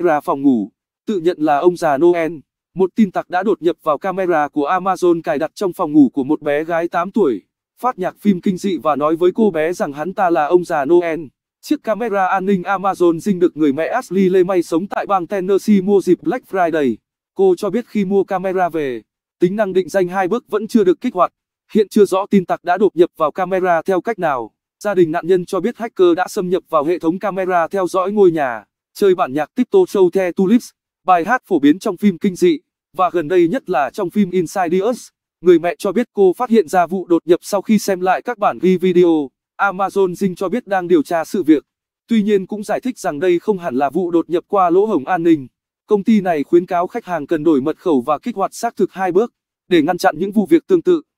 camera phòng ngủ, tự nhận là ông già Noel. Một tin tặc đã đột nhập vào camera của Amazon cài đặt trong phòng ngủ của một bé gái 8 tuổi, phát nhạc phim kinh dị và nói với cô bé rằng hắn ta là ông già Noel. Chiếc camera an ninh Amazon dinh được người mẹ Ashley Lê May sống tại bang Tennessee mua dịp Black Friday. Cô cho biết khi mua camera về, tính năng định danh hai bước vẫn chưa được kích hoạt. Hiện chưa rõ tin tặc đã đột nhập vào camera theo cách nào. Gia đình nạn nhân cho biết hacker đã xâm nhập vào hệ thống camera theo dõi ngôi nhà chơi bản nhạc Tiptoe Show The Tulips, bài hát phổ biến trong phim kinh dị, và gần đây nhất là trong phim Insidious. Người mẹ cho biết cô phát hiện ra vụ đột nhập sau khi xem lại các bản ghi video. Amazon Dinh cho biết đang điều tra sự việc. Tuy nhiên cũng giải thích rằng đây không hẳn là vụ đột nhập qua lỗ hổng an ninh. Công ty này khuyến cáo khách hàng cần đổi mật khẩu và kích hoạt xác thực hai bước để ngăn chặn những vụ việc tương tự.